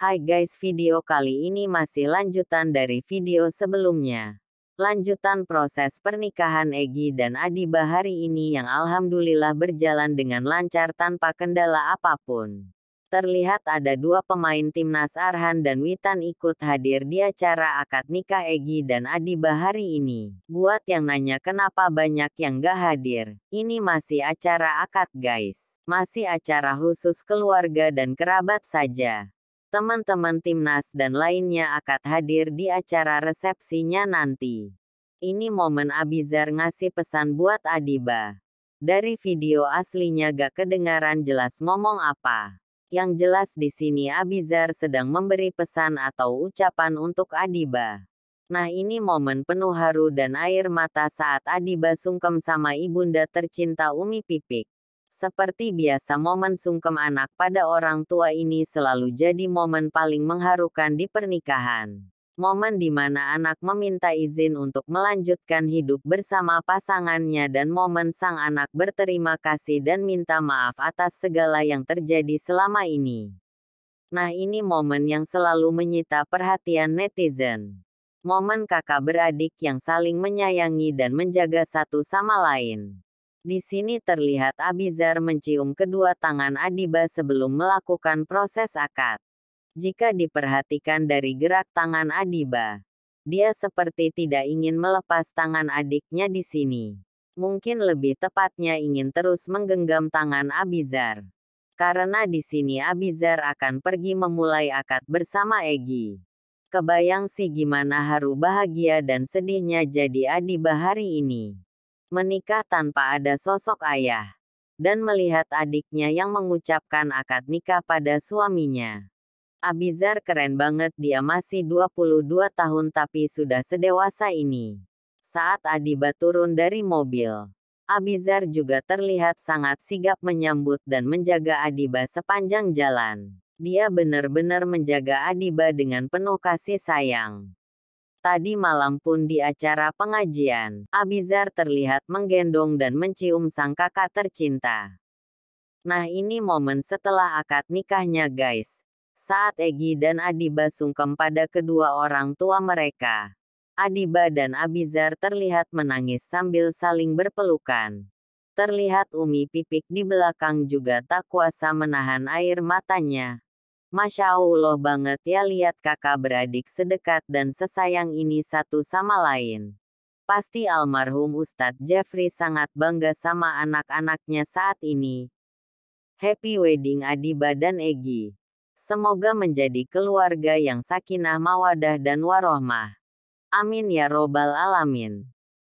Hai guys video kali ini masih lanjutan dari video sebelumnya. Lanjutan proses pernikahan Egi dan Adiba hari ini yang alhamdulillah berjalan dengan lancar tanpa kendala apapun. Terlihat ada dua pemain timnas Arhan dan Witan ikut hadir di acara akad nikah Egi dan Adiba hari ini. Buat yang nanya kenapa banyak yang gak hadir, ini masih acara akad guys. Masih acara khusus keluarga dan kerabat saja teman-teman timnas dan lainnya akan hadir di acara resepsinya nanti. Ini momen Abizar ngasih pesan buat Adiba. Dari video aslinya gak kedengaran jelas ngomong apa. Yang jelas di sini Abizar sedang memberi pesan atau ucapan untuk Adiba. Nah ini momen penuh haru dan air mata saat Adiba sungkem sama ibunda tercinta Umi Pipik. Seperti biasa momen sungkem anak pada orang tua ini selalu jadi momen paling mengharukan di pernikahan. Momen di mana anak meminta izin untuk melanjutkan hidup bersama pasangannya dan momen sang anak berterima kasih dan minta maaf atas segala yang terjadi selama ini. Nah ini momen yang selalu menyita perhatian netizen. Momen kakak beradik yang saling menyayangi dan menjaga satu sama lain. Di sini terlihat Abizar mencium kedua tangan Adiba sebelum melakukan proses akad. Jika diperhatikan dari gerak tangan Adiba, dia seperti tidak ingin melepas tangan adiknya di sini. Mungkin lebih tepatnya ingin terus menggenggam tangan Abizar. Karena di sini Abizar akan pergi memulai akad bersama Egi. Kebayang sih gimana haru bahagia dan sedihnya jadi Adiba hari ini menikah tanpa ada sosok ayah, dan melihat adiknya yang mengucapkan akad nikah pada suaminya. Abizar keren banget dia masih 22 tahun tapi sudah sedewasa ini. Saat Adiba turun dari mobil, Abizar juga terlihat sangat sigap menyambut dan menjaga Adiba sepanjang jalan. Dia benar-benar menjaga Adiba dengan penuh kasih sayang. Tadi malam pun di acara pengajian, Abizar terlihat menggendong dan mencium sang kakak tercinta. Nah ini momen setelah akad nikahnya guys. Saat Egi dan Adiba sungkem pada kedua orang tua mereka. Adiba dan Abizar terlihat menangis sambil saling berpelukan. Terlihat Umi Pipik di belakang juga tak kuasa menahan air matanya. Masya Allah banget ya lihat kakak beradik sedekat dan sesayang ini satu sama lain. Pasti almarhum Ustadz Jeffrey sangat bangga sama anak-anaknya saat ini. Happy wedding Adiba dan Egi. Semoga menjadi keluarga yang sakinah mawadah dan warohmah. Amin ya robbal alamin.